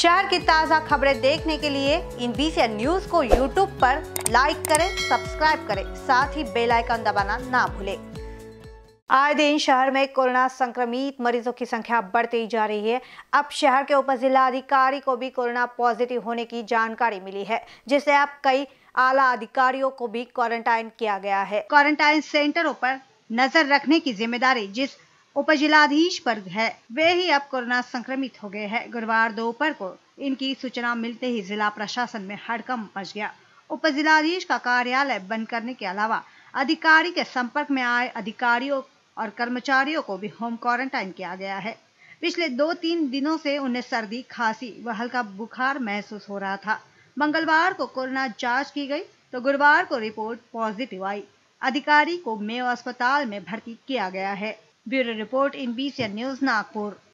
शहर की ताज़ा खबरें देखने के लिए इन बीसी न्यूज को यूट्यूब पर लाइक करें सब्सक्राइब करें साथ ही बेल आइकन दबाना ना भूलें आए दिन शहर में कोरोना संक्रमित मरीजों की संख्या बढ़ती जा रही है अब शहर के उप अधिकारी को भी कोरोना पॉजिटिव होने की जानकारी मिली है जिससे अब कई आला अधिकारियों को भी क्वारंटाइन किया गया है क्वारंटाइन सेंटरों पर नजर रखने की जिम्मेदारी जिस उपजिलाधीश पर है वे ही अब कोरोना संक्रमित हो गए हैं गुरुवार दोपहर को इनकी सूचना मिलते ही जिला प्रशासन में हड़कम मच गया उपजिलाधीश का कार्यालय बंद करने के अलावा अधिकारी के संपर्क में आए अधिकारियों और कर्मचारियों को भी होम क्वारंटाइन किया गया है पिछले दो तीन दिनों से उन्हें सर्दी खांसी व हल्का बुखार महसूस हो रहा था मंगलवार को कोरोना जांच की गई तो गुरुवार को रिपोर्ट पॉजिटिव आई अधिकारी को मेयो अस्पताल में भर्ती किया गया है bureau report IN B news Nagpur